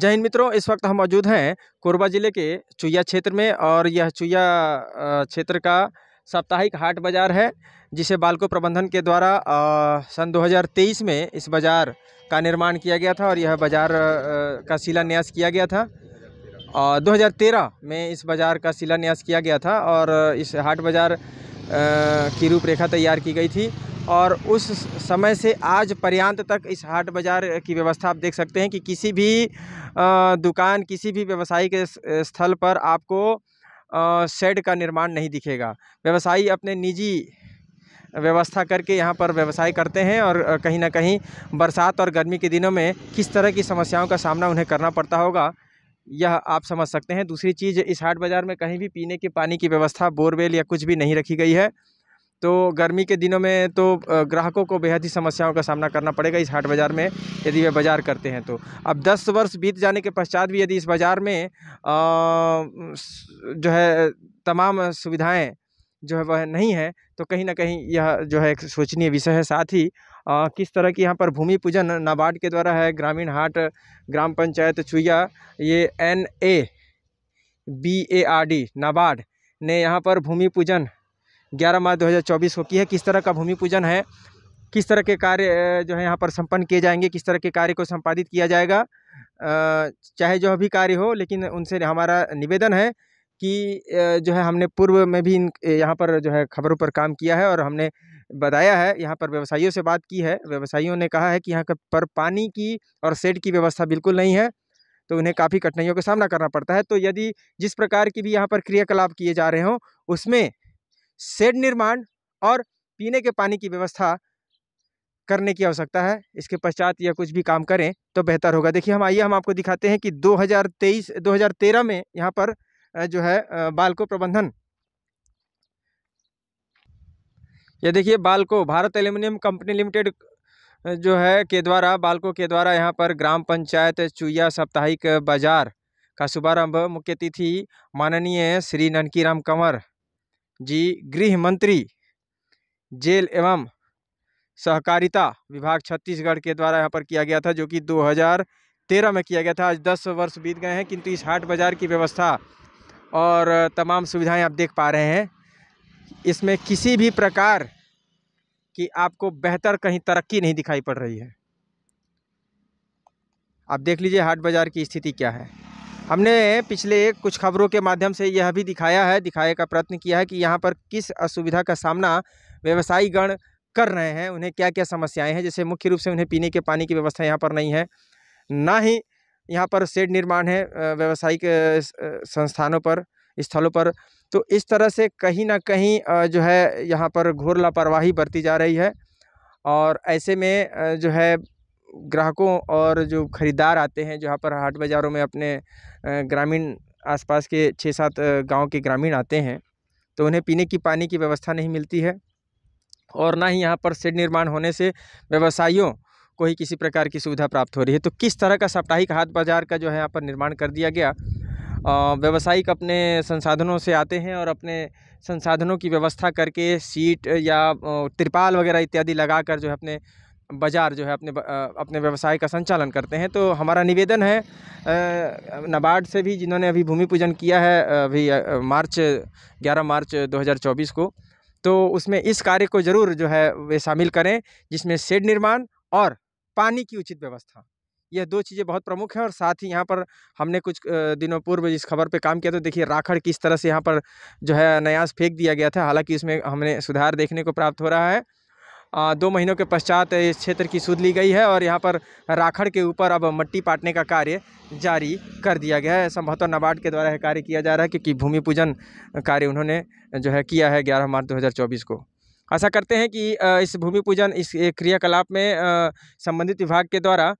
जय हिंद मित्रों इस वक्त हम मौजूद हैं कोरबा ज़िले के चुया क्षेत्र में और यह चुया क्षेत्र का साप्ताहिक हाट बाज़ार है जिसे बालको प्रबंधन के द्वारा सन 2023 में इस बाज़ार का निर्माण किया गया था और यह बाज़ार का शिलान्यास किया गया था और 2013 में इस बाज़ार का शिलान्यास किया गया था और इस हाट बाज़ार की रूपरेखा तैयार की गई थी और उस समय से आज पर्यांत तक इस हाट बाज़ार की व्यवस्था आप देख सकते हैं कि किसी भी दुकान किसी भी व्यवसायी के स्थल पर आपको शेड का निर्माण नहीं दिखेगा व्यवसायी अपने निजी व्यवस्था करके यहाँ पर व्यवसाय करते हैं और कहीं ना कहीं बरसात और गर्मी के दिनों में किस तरह की समस्याओं का सामना उन्हें करना पड़ता होगा यह आप समझ सकते हैं दूसरी चीज़ इस हाट बाज़ार में कहीं भी पीने के पानी की व्यवस्था बोरवेल या कुछ भी नहीं रखी गई है तो गर्मी के दिनों में तो ग्राहकों को बेहद ही समस्याओं का सामना करना पड़ेगा इस हाट बाज़ार में यदि वे बाज़ार करते हैं तो अब 10 वर्ष बीत जाने के पश्चात भी यदि इस बाज़ार में आ, जो है तमाम सुविधाएं जो है वह नहीं है तो कहीं ना कहीं यह जो है एक सोचनीय विषय है साथ ही आ, किस तरह की यहाँ पर भूमि पूजन नाबार्ड के द्वारा है ग्रामीण हाट ग्राम पंचायत चुया ये N A B A R D NABARD ने यहाँ पर भूमि पूजन ग्यारह मार्च चौबीस को की है किस तरह का भूमि पूजन है किस तरह के कार्य जो है यहाँ पर संपन्न किए जाएंगे किस तरह के कार्य को संपादित किया जाएगा चाहे जो भी कार्य हो लेकिन उनसे हमारा निवेदन है कि जो है हमने पूर्व में भी इन यहाँ पर जो है खबरों पर काम किया है और हमने बताया है यहाँ पर व्यवसायियों से बात की है व्यवसायियों ने कहा है कि यहाँ पर पानी की और सेड की व्यवस्था बिल्कुल नहीं है तो उन्हें काफ़ी कठिनाइयों का सामना करना पड़ता है तो यदि जिस प्रकार की भी यहाँ पर क्रियाकलाप किए जा रहे हों उसमें शेड निर्माण और पीने के पानी की व्यवस्था करने की आवश्यकता है इसके पश्चात या कुछ भी काम करें तो बेहतर होगा देखिए हम आइए हम आपको दिखाते हैं कि 2023 2013 में यहाँ पर जो है बाल को प्रबंधन यह देखिए BALCO Bharat aluminium company limited जो है के द्वारा बालको के द्वारा यहाँ पर ग्राम पंचायत चुया साप्ताहिक बाजार का शुभारंभ मुख्य अतिथि माननीय श्री राम कंवर जी गृह मंत्री जेल एवं सहकारिता विभाग छत्तीसगढ़ के द्वारा यहाँ पर किया गया था जो कि 2013 में किया गया था आज 10 वर्ष बीत गए हैं किंतु इस हाट बाज़ार की व्यवस्था और तमाम सुविधाएं आप देख पा रहे हैं इसमें किसी भी प्रकार की आपको बेहतर कहीं तरक्की नहीं दिखाई पड़ रही है आप देख लीजिए हाट बाज़ार की स्थिति क्या है हमने पिछले कुछ खबरों के माध्यम से यह भी दिखाया है दिखाए का प्रयत्न किया है कि यहाँ पर किस असुविधा का सामना व्यवसायीगण कर रहे हैं उन्हें क्या क्या समस्याएं हैं जैसे मुख्य रूप से उन्हें पीने के पानी की व्यवस्था यहाँ पर नहीं है ना ही यहाँ पर शेड निर्माण है व्यावसायिक संस्थानों पर स्थलों पर तो इस तरह से कहीं ना कहीं जो है यहाँ पर घोर लापरवाही बरती जा रही है और ऐसे में जो है ग्राहकों और जो ख़रीदार आते हैं जहाँ पर हाट बाज़ारों में अपने ग्रामीण आसपास के छः सात गाँव के ग्रामीण आते हैं तो उन्हें पीने की पानी की व्यवस्था नहीं मिलती है और ना ही यहाँ पर सेड निर्माण होने से व्यवसायियों को ही किसी प्रकार की सुविधा प्राप्त हो रही है तो किस तरह का साप्ताहिक हाट बाज़ार का जो है यहाँ पर निर्माण कर दिया गया व्यावसायिक अपने संसाधनों से आते हैं और अपने संसाधनों की व्यवस्था करके सीट या त्रिपाल वगैरह इत्यादि लगा कर जो है अपने बाज़ार जो है अपने अपने व्यवसाय का संचालन करते हैं तो हमारा निवेदन है नबार्ड से भी जिन्होंने अभी भूमि पूजन किया है अभी मार्च 11 मार्च 2024 को तो उसमें इस कार्य को ज़रूर जो है वे शामिल करें जिसमें शेड निर्माण और पानी की उचित व्यवस्था यह दो चीज़ें बहुत प्रमुख हैं और साथ ही यहाँ पर हमने कुछ दिनों पूर्व जिस खबर पे काम किया तो देखिए राखड़ किस तरह से यहाँ पर जो है नयास फेंक दिया गया था हालांकि उसमें हमने सुधार देखने को प्राप्त हो रहा है दो महीनों के पश्चात इस क्षेत्र की सूद ली गई है और यहाँ पर राखड़ के ऊपर अब मट्टी पाटने का कार्य जारी कर दिया गया है संभवतः नाबार्ड के द्वारा यह कार्य किया जा रहा है क्योंकि भूमि पूजन कार्य उन्होंने जो है किया है ग्यारह मार्च 2024 को आशा करते हैं कि इस भूमि पूजन इस क्रियाकलाप में संबंधित विभाग के द्वारा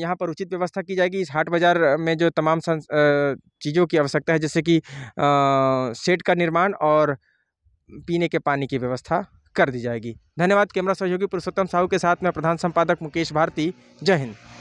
यहाँ पर उचित व्यवस्था की जाएगी इस हाट बाज़ार में जो तमाम चीज़ों की आवश्यकता है जैसे कि सेट का निर्माण और पीने के पानी की व्यवस्था कर दी जाएगी धन्यवाद कैमरा सहयोगी पुरुषोत्तम साहू के साथ में प्रधान संपादक मुकेश भारती जय हिंद